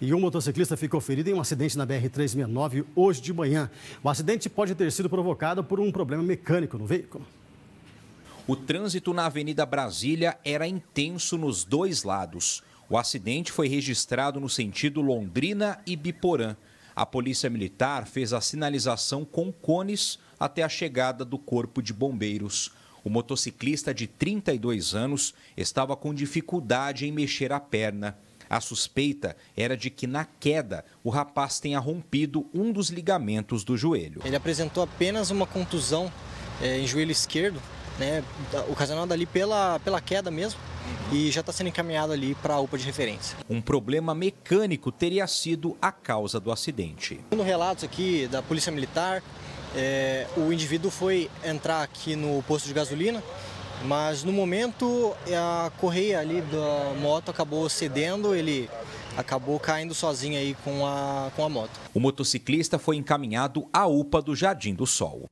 e um motociclista ficou ferido em um acidente na BR-369 hoje de manhã. O acidente pode ter sido provocado por um problema mecânico no veículo. O trânsito na Avenida Brasília era intenso nos dois lados. O acidente foi registrado no sentido Londrina e Biporã. A Polícia Militar fez a sinalização com cones até a chegada do Corpo de Bombeiros. O motociclista de 32 anos estava com dificuldade em mexer a perna. A suspeita era de que, na queda, o rapaz tenha rompido um dos ligamentos do joelho. Ele apresentou apenas uma contusão é, em joelho esquerdo, né, ocasionada ali pela, pela queda mesmo, e já está sendo encaminhado ali para a UPA de referência. Um problema mecânico teria sido a causa do acidente. No relatos aqui da Polícia Militar, é, o indivíduo foi entrar aqui no posto de gasolina mas no momento a correia ali da moto acabou cedendo, ele acabou caindo sozinho aí com a, com a moto. O motociclista foi encaminhado à UPA do Jardim do Sol.